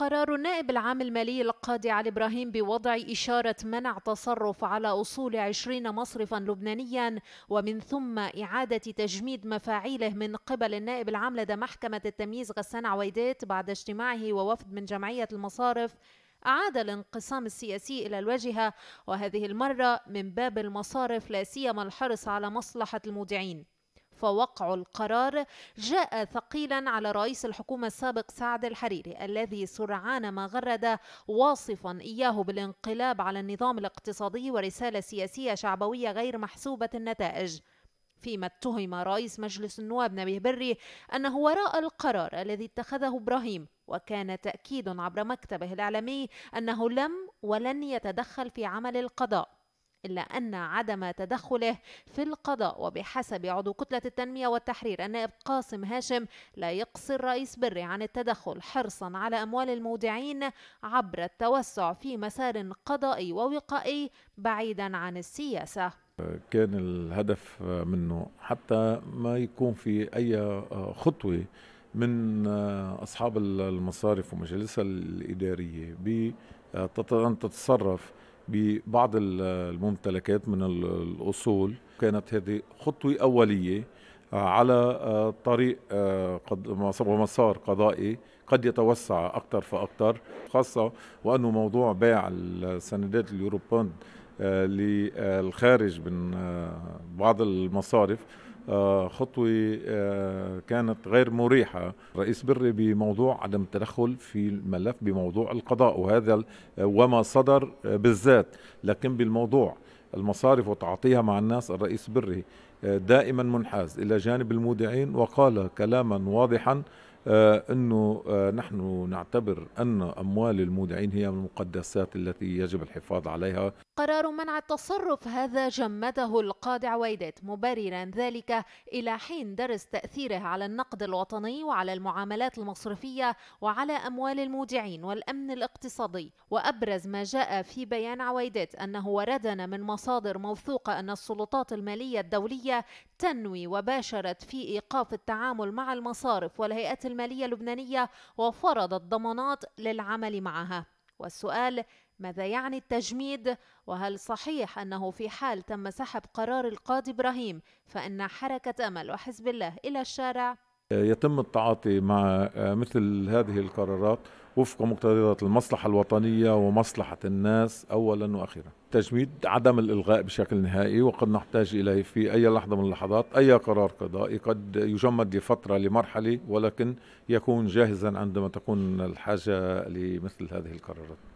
قرار النائب العام المالي القاضي علي إبراهيم بوضع إشارة منع تصرف على أصول عشرين مصرفا لبنانيا ومن ثم إعادة تجميد مفاعيله من قبل النائب العام لدى محكمة التمييز غسان عويدات بعد اجتماعه ووفد من جمعية المصارف أعاد الانقسام السياسي إلى الواجهة وهذه المرة من باب المصارف لا سيما الحرص على مصلحة المودعين فوقع القرار جاء ثقيلا على رئيس الحكومة السابق سعد الحريري الذي سرعان ما غرد واصفا إياه بالانقلاب على النظام الاقتصادي ورسالة سياسية شعبوية غير محسوبة النتائج فيما اتهم رئيس مجلس النواب نبيه بري أنه وراء القرار الذي اتخذه إبراهيم وكان تأكيد عبر مكتبه الإعلامي أنه لم ولن يتدخل في عمل القضاء إلا أن عدم تدخله في القضاء وبحسب عضو كتلة التنمية والتحرير النائب قاسم هاشم لا يقصي الرئيس بري عن التدخل حرصا على أموال المودعين عبر التوسع في مسار قضائي ووقائي بعيدا عن السياسة كان الهدف منه حتى ما يكون في أي خطوة من أصحاب المصارف ومجالسها الإدارية بأن تتصرف ببعض الممتلكات من الأصول كانت هذه خطوة أولية آه، على آه، طريق ومسار آه، قضائي قد يتوسع أكثر فأكثر خاصة وأنه موضوع بيع السندات اليوروبوند للخارج من بعض المصارف آه، خطوة آه، كانت غير مريحة رئيس بري بموضوع عدم التدخل في الملف بموضوع القضاء وهذا آه، وما صدر بالذات لكن بالموضوع المصارف وتعاطيها مع الناس الرئيس بري دائما منحاز إلى جانب المودعين وقال كلاما واضحا آه، أنه آه، نحن نعتبر أن أموال المودعين هي من المقدسات التي يجب الحفاظ عليها قرار منع التصرف هذا جمده القاضي عويدات مبررا ذلك إلى حين درس تأثيره على النقد الوطني وعلى المعاملات المصرفية وعلى أموال المودعين والأمن الاقتصادي وأبرز ما جاء في بيان عويدات أنه وردنا من مصادر موثوقة أن السلطات المالية الدولية تنوي وباشرت في إيقاف التعامل مع المصارف والهيئات المالية اللبنانية وفرضت ضمانات للعمل معها والسؤال ماذا يعني التجميد وهل صحيح انه في حال تم سحب قرار القاضي ابراهيم فان حركه امل وحزب الله الى الشارع يتم التعاطي مع آه، مثل هذه القرارات وفق مقتضيات المصلحة الوطنية ومصلحة الناس أولا وأخيرا تجميد عدم الإلغاء بشكل نهائي وقد نحتاج إليه في أي لحظة من اللحظات أي قرار قضائي قد يجمد لفترة لمرحلة ولكن يكون جاهزا عندما تكون الحاجة لمثل هذه القرارات